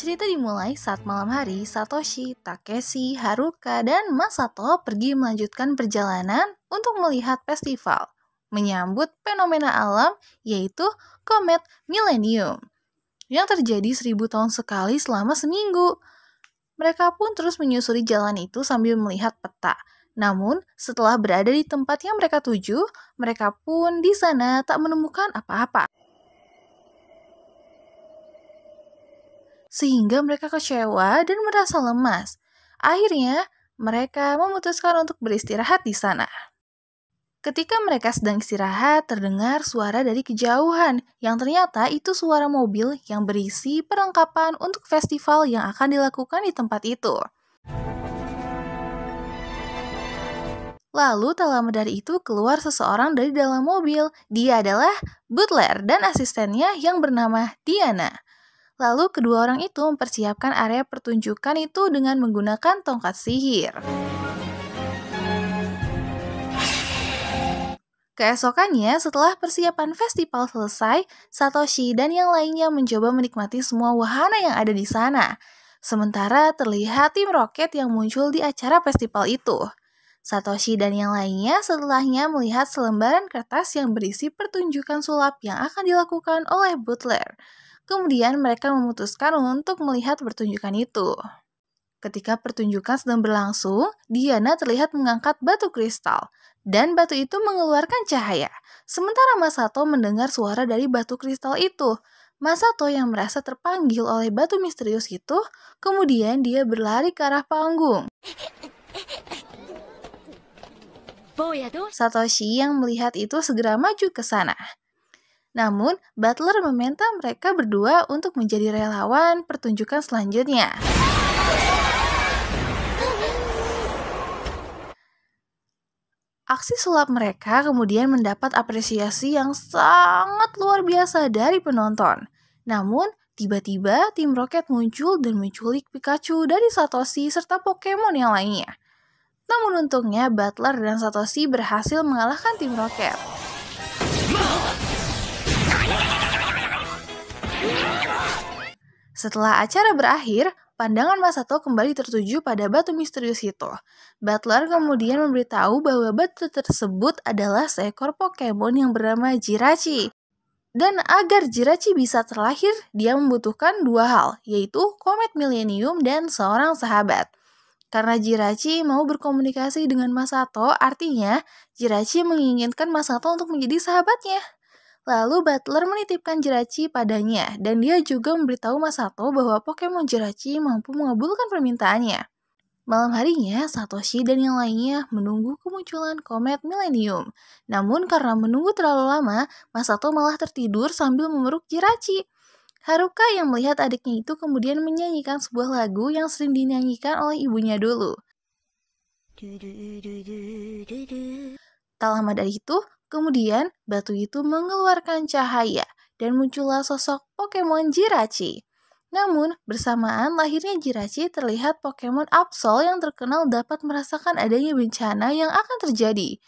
Cerita dimulai saat malam hari Satoshi, Takeshi, Haruka, dan Masato pergi melanjutkan perjalanan untuk melihat festival, menyambut fenomena alam yaitu komet milenium yang terjadi seribu tahun sekali selama seminggu. Mereka pun terus menyusuri jalan itu sambil melihat peta. Namun, setelah berada di tempat yang mereka tuju, mereka pun di sana tak menemukan apa-apa. sehingga mereka kecewa dan merasa lemas. Akhirnya, mereka memutuskan untuk beristirahat di sana. Ketika mereka sedang istirahat, terdengar suara dari kejauhan yang ternyata itu suara mobil yang berisi perlengkapan untuk festival yang akan dilakukan di tempat itu. Lalu tak lama dari itu keluar seseorang dari dalam mobil. Dia adalah Butler dan asistennya yang bernama Diana. Lalu kedua orang itu mempersiapkan area pertunjukan itu dengan menggunakan tongkat sihir. Keesokannya, setelah persiapan festival selesai, Satoshi dan yang lainnya mencoba menikmati semua wahana yang ada di sana. Sementara terlihat tim roket yang muncul di acara festival itu. Satoshi dan yang lainnya setelahnya melihat selembaran kertas yang berisi pertunjukan sulap yang akan dilakukan oleh Butler. Kemudian mereka memutuskan untuk melihat pertunjukan itu. Ketika pertunjukan sedang berlangsung, Diana terlihat mengangkat batu kristal, dan batu itu mengeluarkan cahaya. Sementara Masato mendengar suara dari batu kristal itu. Masato yang merasa terpanggil oleh batu misterius itu, kemudian dia berlari ke arah panggung. Satoshi yang melihat itu segera maju ke sana. Namun, Butler meminta mereka berdua untuk menjadi relawan pertunjukan selanjutnya. Aksi sulap mereka kemudian mendapat apresiasi yang sangat luar biasa dari penonton. Namun, tiba-tiba tim roket muncul dan menculik Pikachu dari Satoshi serta Pokemon yang lainnya. Namun untungnya Butler dan Satoshi berhasil mengalahkan tim roket. Setelah acara berakhir, pandangan Masato kembali tertuju pada batu misterius itu. Butler kemudian memberitahu bahwa batu tersebut adalah seekor Pokemon yang bernama Jirachi. Dan agar Jirachi bisa terlahir, dia membutuhkan dua hal, yaitu komet milenium dan seorang sahabat. Karena Jirachi mau berkomunikasi dengan Masato, artinya Jirachi menginginkan Masato untuk menjadi sahabatnya. Lalu Butler menitipkan Jirachi padanya dan dia juga memberitahu Masato bahwa Pokemon Jirachi mampu mengabulkan permintaannya. Malam harinya, Satoshi dan yang lainnya menunggu kemunculan komet Millennium. Namun karena menunggu terlalu lama, Masato malah tertidur sambil memeruk Jirachi. Haruka yang melihat adiknya itu kemudian menyanyikan sebuah lagu yang sering dinyanyikan oleh ibunya dulu. Tak lama dari itu, Kemudian, batu itu mengeluarkan cahaya dan muncullah sosok Pokemon Jirachi. Namun, bersamaan lahirnya Jirachi terlihat Pokemon Absol yang terkenal dapat merasakan adanya bencana yang akan terjadi.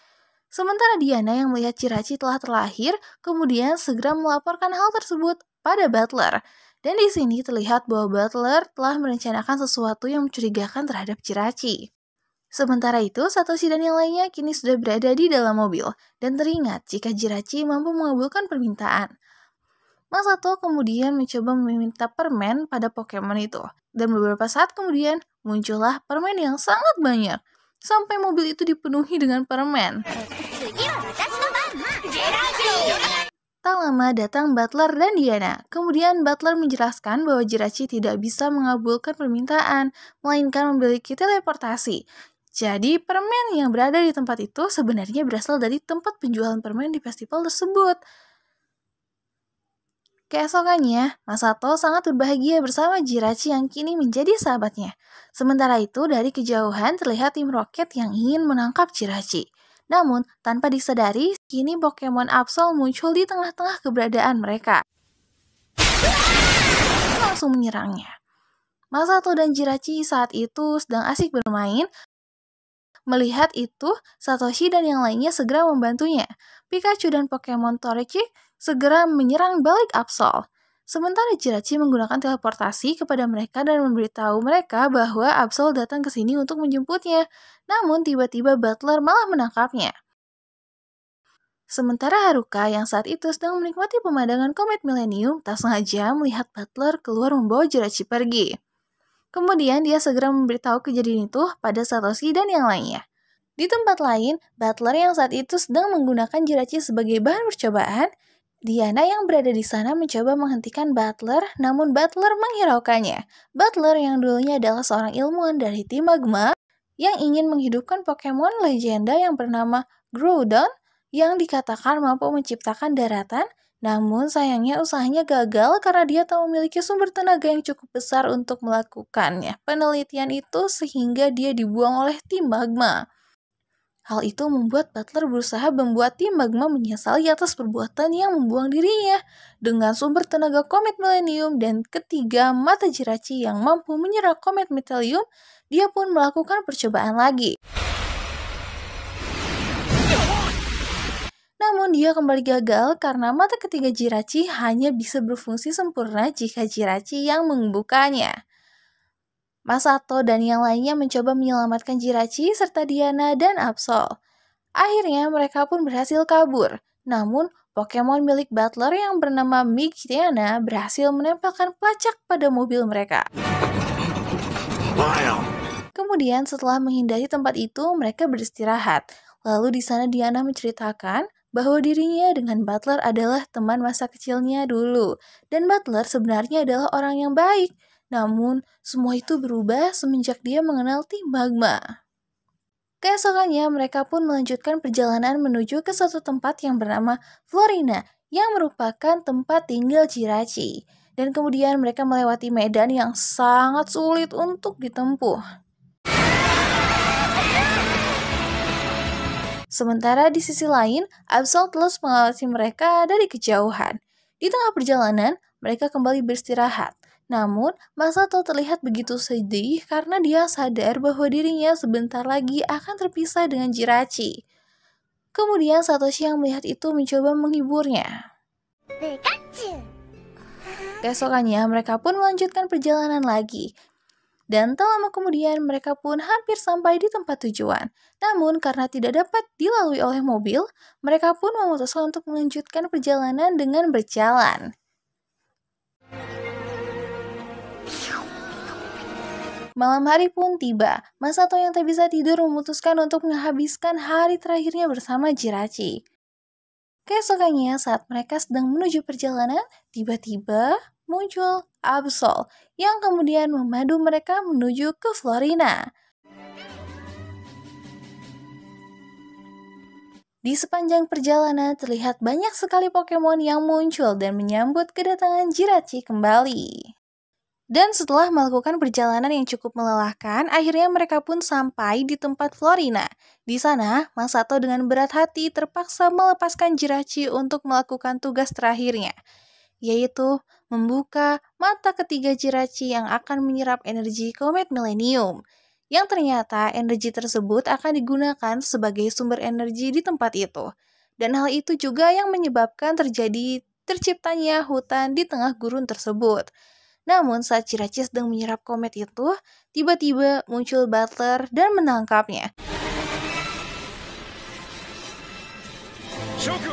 Sementara Diana yang melihat Jirachi telah terlahir, kemudian segera melaporkan hal tersebut pada Butler. Dan di sini terlihat bahwa Butler telah merencanakan sesuatu yang mencurigakan terhadap Jirachi. Sementara itu, Satoshi dan yang lainnya kini sudah berada di dalam mobil dan teringat jika Jirachi mampu mengabulkan permintaan. Masato kemudian mencoba meminta permen pada Pokemon itu, dan beberapa saat kemudian muncullah permen yang sangat banyak, sampai mobil itu dipenuhi dengan permen. Tak lama datang Butler dan Diana. Kemudian Butler menjelaskan bahwa Jirachi tidak bisa mengabulkan permintaan, melainkan memiliki teleportasi. Jadi, permen yang berada di tempat itu sebenarnya berasal dari tempat penjualan permen di festival tersebut. Keesokannya, Masato sangat berbahagia bersama Jirachi yang kini menjadi sahabatnya. Sementara itu, dari kejauhan terlihat tim roket yang ingin menangkap Jirachi. Namun, tanpa disadari, kini Pokemon Absol muncul di tengah-tengah keberadaan mereka. Langsung menyerangnya. Masato dan Jirachi saat itu sedang asik bermain Melihat itu, Satoshi dan yang lainnya segera membantunya. Pikachu dan Pokemon Toriki segera menyerang balik Absol. Sementara Jirachi menggunakan teleportasi kepada mereka dan memberitahu mereka bahwa Absol datang ke sini untuk menjemputnya. Namun tiba-tiba Butler malah menangkapnya. Sementara Haruka yang saat itu sedang menikmati pemandangan komet milenium tak sengaja melihat Butler keluar membawa Jirachi pergi. Kemudian dia segera memberitahu kejadian itu pada Satoshi dan yang lainnya. Di tempat lain, Butler yang saat itu sedang menggunakan jirachi sebagai bahan percobaan, Diana yang berada di sana mencoba menghentikan Butler, namun Butler menghiraukannya. Butler yang dulunya adalah seorang ilmuwan dari tim Magma yang ingin menghidupkan Pokemon legenda yang bernama Groudon yang dikatakan mampu menciptakan daratan namun sayangnya usahanya gagal karena dia tak memiliki sumber tenaga yang cukup besar untuk melakukannya. Penelitian itu sehingga dia dibuang oleh tim magma. Hal itu membuat Butler berusaha membuat tim magma menyesali atas perbuatan yang membuang dirinya dengan sumber tenaga komet milenium dan ketiga mata jirachi yang mampu menyerap komet metalium, dia pun melakukan percobaan lagi. Namun dia kembali gagal karena mata ketiga Jirachi hanya bisa berfungsi sempurna jika Jirachi yang membukanya. Masato dan yang lainnya mencoba menyelamatkan Jirachi serta Diana dan Absol. Akhirnya mereka pun berhasil kabur. Namun, Pokemon milik Butler yang bernama Diana berhasil menempelkan pelacak pada mobil mereka. Kemudian setelah menghindari tempat itu, mereka beristirahat. Lalu di sana Diana menceritakan bahwa dirinya dengan Butler adalah teman masa kecilnya dulu, dan Butler sebenarnya adalah orang yang baik. Namun, semua itu berubah semenjak dia mengenal tim magma. Keesokannya, mereka pun melanjutkan perjalanan menuju ke suatu tempat yang bernama Florina, yang merupakan tempat tinggal Jirachi. Dan kemudian mereka melewati medan yang sangat sulit untuk ditempuh. Sementara di sisi lain, Absol terus mengawasi mereka dari kejauhan. Di tengah perjalanan, mereka kembali beristirahat. Namun, Masato terlihat begitu sedih karena dia sadar bahwa dirinya sebentar lagi akan terpisah dengan Jirachi. Kemudian Satoshi yang melihat itu mencoba menghiburnya. Keesokannya, mereka pun melanjutkan perjalanan lagi dan tak lama kemudian mereka pun hampir sampai di tempat tujuan. Namun karena tidak dapat dilalui oleh mobil, mereka pun memutuskan untuk melanjutkan perjalanan dengan berjalan. Malam hari pun tiba. Masato yang tak bisa tidur memutuskan untuk menghabiskan hari terakhirnya bersama Jirachi. Keesokannya saat mereka sedang menuju perjalanan, tiba-tiba muncul Absol yang kemudian memadu mereka menuju ke Florina. Di sepanjang perjalanan terlihat banyak sekali Pokemon yang muncul dan menyambut kedatangan Jirachi kembali. Dan setelah melakukan perjalanan yang cukup melelahkan, akhirnya mereka pun sampai di tempat Florina. Di sana, Masato dengan berat hati terpaksa melepaskan Jirachi untuk melakukan tugas terakhirnya, yaitu membuka mata ketiga Jirachi yang akan menyerap energi komet milenium, yang ternyata energi tersebut akan digunakan sebagai sumber energi di tempat itu. Dan hal itu juga yang menyebabkan terjadi terciptanya hutan di tengah gurun tersebut. Namun saat Jirachi sedang menyerap komet itu, tiba-tiba muncul Butler dan menangkapnya.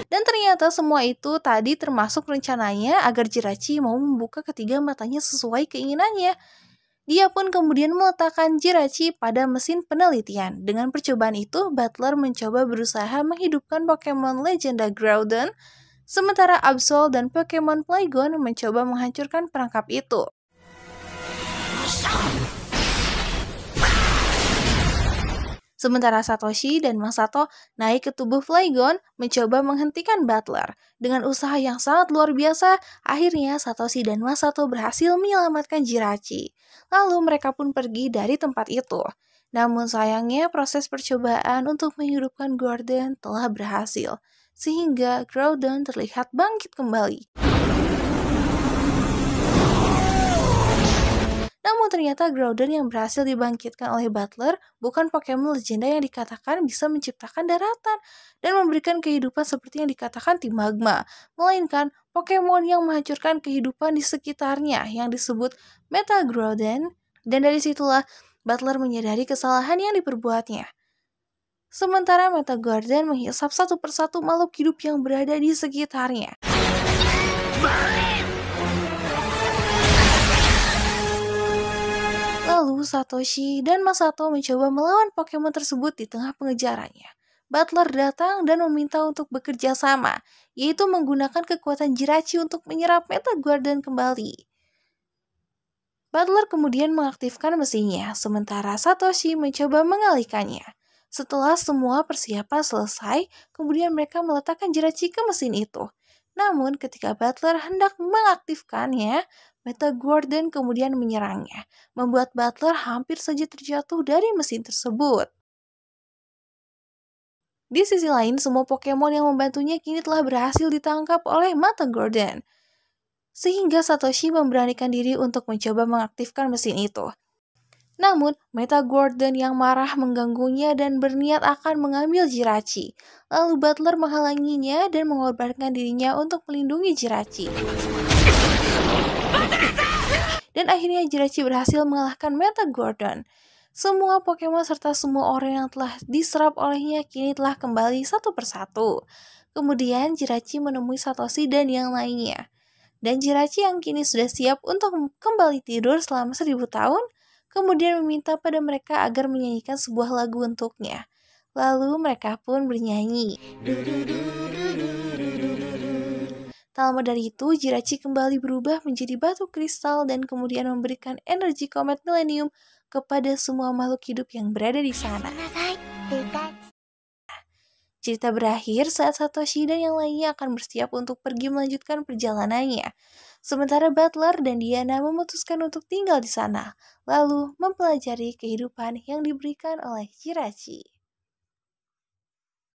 Dan ternyata semua itu tadi termasuk rencananya agar Jirachi mau membuka ketiga matanya sesuai keinginannya. Dia pun kemudian meletakkan Jirachi pada mesin penelitian. Dengan percobaan itu, Butler mencoba berusaha menghidupkan Pokemon legenda Groudon, sementara Absol dan Pokemon Playgon mencoba menghancurkan perangkap itu. Sementara Satoshi dan Masato naik ke tubuh Flygon mencoba menghentikan Butler. Dengan usaha yang sangat luar biasa, akhirnya Satoshi dan Masato berhasil menyelamatkan Jirachi. Lalu mereka pun pergi dari tempat itu. Namun sayangnya proses percobaan untuk menghidupkan Gordon telah berhasil, sehingga Groudon terlihat bangkit kembali. Namun ternyata Groudon yang berhasil dibangkitkan oleh Butler bukan Pokemon legenda yang dikatakan bisa menciptakan daratan dan memberikan kehidupan seperti yang dikatakan tim magma, melainkan Pokemon yang menghancurkan kehidupan di sekitarnya yang disebut Meta Groudon dan dari situlah Butler menyadari kesalahan yang diperbuatnya. Sementara Meta Groudon menghisap satu persatu makhluk hidup yang berada di sekitarnya. Lalu Satoshi dan Masato mencoba melawan Pokemon tersebut di tengah pengejarannya. Butler datang dan meminta untuk bekerja sama, yaitu menggunakan kekuatan Jirachi untuk menyerap Meta Guardian kembali. Butler kemudian mengaktifkan mesinnya, sementara Satoshi mencoba mengalihkannya. Setelah semua persiapan selesai, kemudian mereka meletakkan Jirachi ke mesin itu. Namun ketika Butler hendak mengaktifkannya, Meta Gordon kemudian menyerangnya, membuat Butler hampir saja terjatuh dari mesin tersebut. Di sisi lain, semua Pokemon yang membantunya kini telah berhasil ditangkap oleh Meta Gordon. Sehingga Satoshi memberanikan diri untuk mencoba mengaktifkan mesin itu. Namun, Meta Gordon yang marah mengganggunya dan berniat akan mengambil Jirachi. Lalu Butler menghalanginya dan mengorbankan dirinya untuk melindungi Jirachi. Dan akhirnya Jirachi berhasil mengalahkan Meta Gordon. Semua Pokemon serta semua orang yang telah diserap olehnya kini telah kembali satu persatu. Kemudian Jirachi menemui Satoshi dan yang lainnya. Dan Jirachi yang kini sudah siap untuk kembali tidur selama seribu tahun, kemudian meminta pada mereka agar menyanyikan sebuah lagu untuknya. Lalu mereka pun bernyanyi. Du -du -du -du -du. Tak lama dari itu, Jirachi kembali berubah menjadi batu kristal dan kemudian memberikan energi komet milenium kepada semua makhluk hidup yang berada di sana. Cerita berakhir saat Satoshi dan yang lainnya akan bersiap untuk pergi melanjutkan perjalanannya. Sementara Butler dan Diana memutuskan untuk tinggal di sana, lalu mempelajari kehidupan yang diberikan oleh Jirachi.